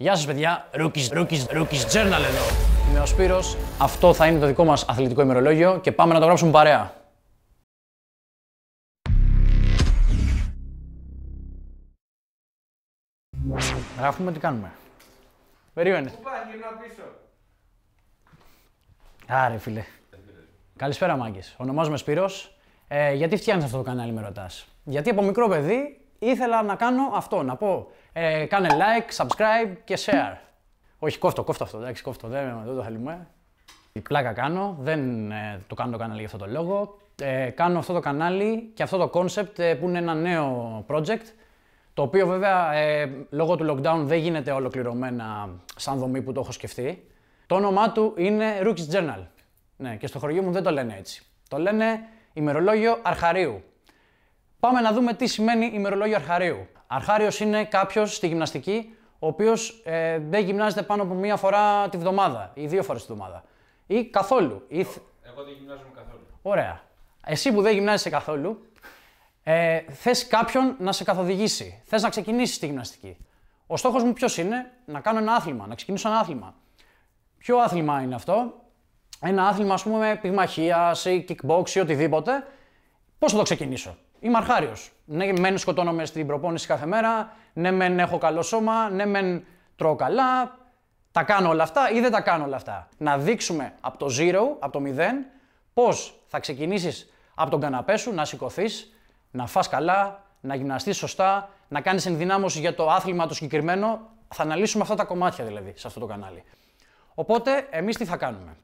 Γεια σας παιδιά, Rookies, Rookies, Rookies Journal εδώ. Είμαι ο Σπύρος, αυτό θα είναι το δικό μας αθλητικό ημερολόγιο και πάμε να το γράψουμε παρέα. Γράφουμε τι κάνουμε. Περίμενε. Πού πάει, γυρνά πίσω. Άρε φίλε. Καλησπέρα μάγκες. Ονομάζομαι Σπύρος. Ε, γιατί φτιάχνεις αυτό το κανάλι με ρωτάς. Γιατί από μικρό παιδί ήθελα να κάνω αυτό, να πω ε, κάνε like, subscribe και share. Όχι, κόφτο, κόφτο αυτό, εντάξει, κόφτο, δεν, το θέλουμε. Η πλάκα κάνω, δεν ε, το κάνω το κανάλι για αυτό το λόγο. Ε, κάνω αυτό το κανάλι και αυτό το concept ε, που είναι ένα νέο project, το οποίο βέβαια ε, λόγω του lockdown δεν γίνεται ολοκληρωμένα σαν δομή που το έχω σκεφτεί. Το όνομά του είναι Rookies Journal. Ναι, και στο χωριό μου δεν το λένε έτσι. Το λένε ημερολόγιο αρχαρίου. Πάμε να δούμε τι σημαίνει ημερολόγιο αρχαρίου. Αρχάριος είναι κάποιος στη γυμναστική, ο οποίος ε, δεν γυμνάζεται πάνω από μία φορά τη βδομάδα ή δύο φορές τη βδομάδα. Ή καθόλου. Εγώ δεν γυμνάζομαι καθόλου. Ωραία. Εσύ που δεν γυμνάζεσαι καθόλου, ε, θες κάποιον να σε καθοδηγήσει. Θες να ξεκινήσεις τη γυμναστική. Ο στόχος μου ποιος είναι, να κάνω ένα άθλημα, να ξεκινήσω ένα άθλημα. Ποιο άθλημα είναι αυτό, ένα άθλημα, ας πούμε, πυγμαχία ή kickbox ή οτιδήποτε. Πώς θα το ξεκινήσω, είμαι αρχάριος. Ναι, μεν σκοτώνομαι στην προπόνηση κάθε μέρα. Ναι, μεν έχω καλό σώμα. Ναι, μεν τρώω καλά. Τα κάνω όλα αυτά ή δεν τα κάνω όλα αυτά. Να δείξουμε από το zero, από το μηδέν, πώς θα ξεκινήσεις από τον καναπέ σου να σηκωθείς, να φας καλά, να γυμναστείς σωστά, να κάνεις ενδυνάμωση για το άθλημα το συγκεκριμένο. Θα αναλύσουμε αυτά τα κομμάτια δηλαδή σε αυτό το κανάλι. Οπότε εμείς τι θα κάνουμε.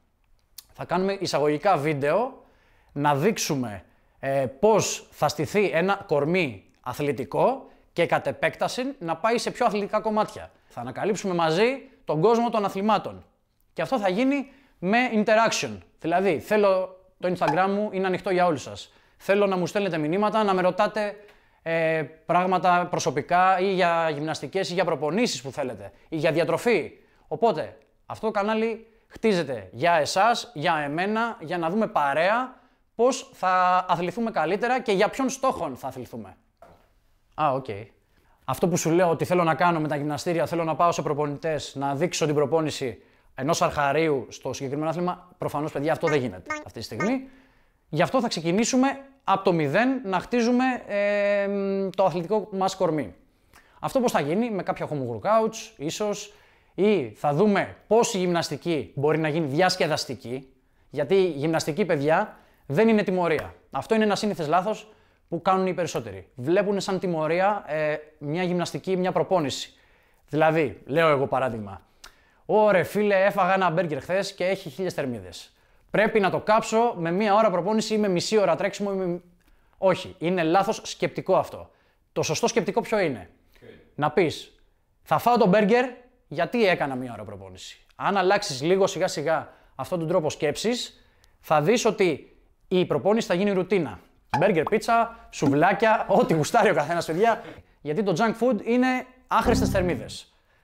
Θα κάνουμε εισαγωγικά βίντεο να δείξουμε ε, πώς θα στηθεί ένα κορμί αθλητικό και κατ' επέκταση να πάει σε πιο αθλητικά κομμάτια. Θα ανακαλύψουμε μαζί τον κόσμο των αθλημάτων. Και αυτό θα γίνει με interaction. Δηλαδή, θέλω το Instagram μου είναι ανοιχτό για όλους σας. Θέλω να μου στέλνετε μηνύματα, να με ρωτάτε ε, πράγματα προσωπικά ή για γυμναστικές ή για προπονήσεις που θέλετε ή για διατροφή. Οπότε, αυτό το κανάλι χτίζεται για εσάς, για εμένα, για να δούμε παρέα πώς θα αθληθούμε καλύτερα και για ποιον στόχο θα αθληθούμε. Α, οκ. Okay. Αυτό που σου λέω ότι θέλω να κάνω με τα γυμναστήρια, θέλω να πάω σε προπονητές, να δείξω την προπόνηση ενός αρχαρίου στο συγκεκριμένο άθλημα, προφανώς παιδιά αυτό δεν γίνεται αυτή τη στιγμή. Γι' αυτό θα ξεκινήσουμε από το μηδέν να χτίζουμε το αθλητικό μας κορμί. Αυτό πώς θα γίνει, με κάποια home workouts, ίσως, ή θα δούμε πώς η γυμναστική μπορεί να γίνει διασκεδαστική. Γιατί η γυμναστική, παιδιά, δεν είναι τιμωρία. Αυτό είναι ένα σύνηθες λάθος που κάνουν οι περισσότεροι. Βλέπουν σαν τιμωρία ε, μια γυμναστική, μια προπόνηση. Δηλαδή, λέω εγώ παράδειγμα. Ωρε φίλε, έφαγα ένα μπέργκερ χθες και έχει χίλιες θερμίδες. Πρέπει να το κάψω με μία ώρα προπόνηση ή με μισή ώρα τρέξιμο. Ή με... Όχι, είναι λάθος σκεπτικό αυτό. Το σωστό σκεπτικό ποιο είναι. Να πεις, θα φάω τον μπέργκερ γιατί έκανα μία ώρα προπόνηση. Αν αλλάξεις λίγο σιγά σιγά αυτόν τον τρόπο σκέψης, θα δεις ότι η προπόνηση θα γίνει ρουτίνα. Μπέργκερ, πίτσα, σουβλάκια, ό,τι γουστάρει ο καθένας, παιδιά. Γιατί το junk food είναι άχρηστες θερμίδες.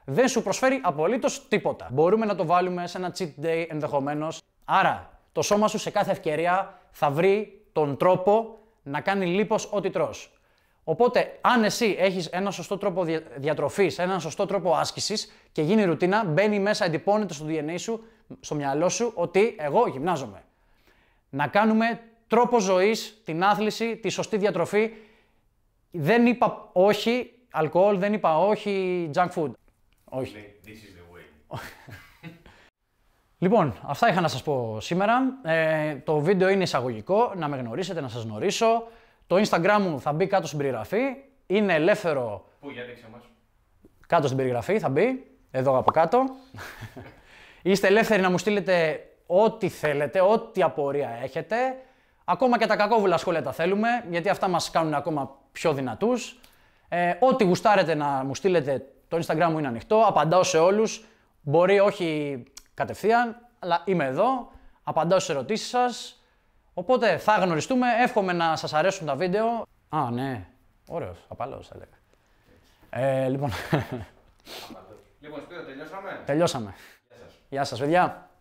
Δεν σου προσφέρει απολύτως τίποτα. Μπορούμε να το βάλουμε σε ένα cheat day ενδεχομένως. Άρα, το σώμα σου σε κάθε ευκαιρία θα βρει τον τρόπο να κάνει λίπος ό,τι τρως. Οπότε, αν εσύ έχεις ένα σωστό τρόπο διατροφής, έναν σωστό τρόπο άσκησης και γίνει ρουτίνα, μπαίνει μέσα, εντυπώνεται στο DNA σου, στο μυαλό σου ότι εγώ γυμνάζομαι να κάνουμε τρόπο ζωής, την άθληση, τη σωστή διατροφή. Δεν είπα όχι αλκοόλ, δεν είπα όχι junk food. Όχι. This is the way. λοιπόν, αυτά είχα να σας πω σήμερα. Ε, το βίντεο είναι εισαγωγικό, να με γνωρίσετε, να σας γνωρίσω. Το Instagram μου θα μπει κάτω στην περιγραφή. Είναι ελεύθερο. Πού, για δείξε Κάτω στην περιγραφή θα μπει. Εδώ από κάτω. Είστε ελεύθεροι να μου στείλετε ό,τι θέλετε, ό,τι απορία έχετε. Ακόμα και τα κακόβουλα σχόλια τα θέλουμε, γιατί αυτά μας κάνουν ακόμα πιο δυνατούς. Ε, ό,τι γουστάρετε να μου στείλετε, το Instagram μου είναι ανοιχτό, απαντάω σε όλους. Μπορεί όχι κατευθείαν, αλλά είμαι εδώ, απαντάω σε ερωτήσεις σας. Οπότε θα γνωριστούμε, εύχομαι να σας αρέσουν τα βίντεο. Α, ναι, ωραίος, απαλός θα Ε, λοιπόν... λοιπόν, τελειώσαμε. Τελειώσαμε. Γεια σας. Γεια σας, παιδιά.